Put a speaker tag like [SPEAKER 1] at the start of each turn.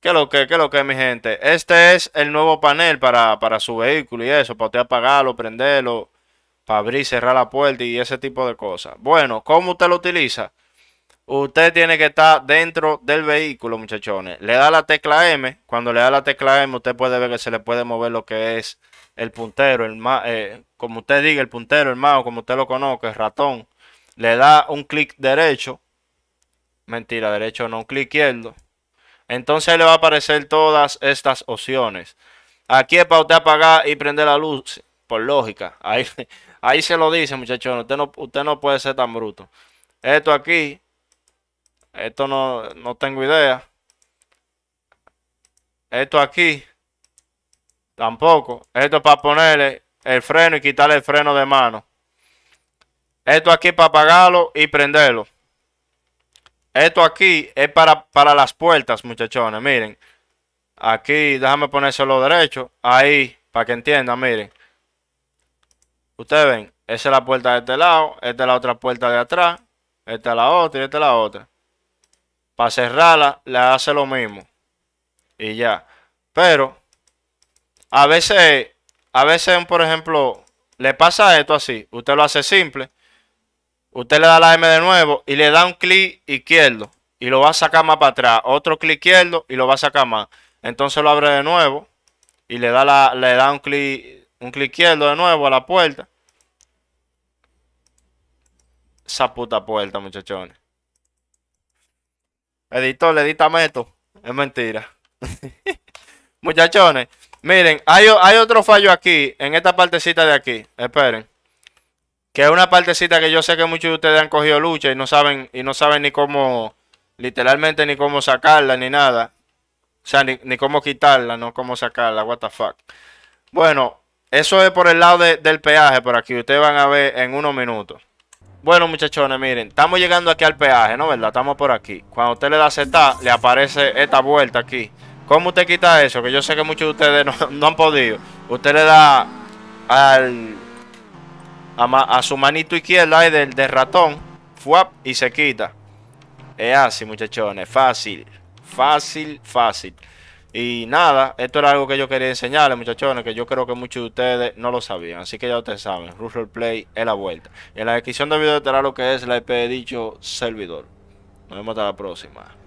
[SPEAKER 1] ¿Qué lo que, qué lo que, mi gente? Este es el nuevo panel para, para su vehículo y eso, para usted apagarlo, prenderlo, para abrir, cerrar la puerta y ese tipo de cosas. Bueno, ¿cómo usted lo utiliza? Usted tiene que estar dentro del vehículo, muchachones. Le da la tecla M. Cuando le da la tecla M, usted puede ver que se le puede mover lo que es el puntero, el eh, como usted diga, el puntero, el mouse, como usted lo conoce el ratón. Le da un clic derecho. Mentira, derecho no, un clic izquierdo entonces le va a aparecer todas estas opciones. Aquí es para usted apagar y prender la luz, por lógica. Ahí, ahí se lo dice, muchachos. Usted no, puede ser tan bruto. Esto aquí, esto no, no tengo idea. Esto aquí, tampoco. Esto es para ponerle el freno y quitarle el freno de mano. Esto aquí es para apagarlo y prenderlo. Esto aquí es para, las puertas, muchachones. Miren. Aquí, déjame ponérselo derecho. Ahí, para que entiendan, miren. Ustedes ven, esa es la puerta de este lado, esta es la otra puerta de atrás, esta es la otra y esta es la otra. Para cerrarla, le hace lo mismo. Y ya. Pero, a veces, a veces, por ejemplo, le pasa esto así. Usted lo hace simple. Usted le da la M de nuevo y le da un clic izquierdo y lo va a sacar más para atrás. Otro clic izquierdo y lo va a sacar más. Entonces lo abre de nuevo y le da, la, le da un clic un clic izquierdo de nuevo a la puerta. Esa puta puerta, muchachones. Editor, le edita meto. Es mentira. muchachones, miren, hay otro fallo aquí, en esta partecita de aquí. Esperen que es una partecita que yo sé que muchos de ustedes han cogido lucha y no saben, y no saben ni cómo, literalmente ni cómo sacarla ni nada. O sea, ni, cómo quitarla, no cómo sacarla, what the fuck. Bueno, eso es por el lado del peaje, por aquí ustedes van a ver en unos minutos. Bueno, muchachones, miren, estamos llegando aquí al peaje, ¿no? ¿Verdad? Estamos por aquí. Cuando usted le da Z, le aparece esta vuelta aquí. ¿Cómo usted quita eso? Que yo sé que muchos de ustedes no han podido. Usted le da al a, su manito izquierda y del, ratón. Fuap y se quita. Es así, muchachones. Fácil. Fácil, fácil. Y nada, esto era algo que yo quería enseñarles, muchachones, que yo creo que muchos de ustedes no lo sabían. Así que ya ustedes saben, Rural Play es la vuelta. Y en la descripción del video estará lo que es la IP de dicho servidor. Nos vemos hasta la próxima.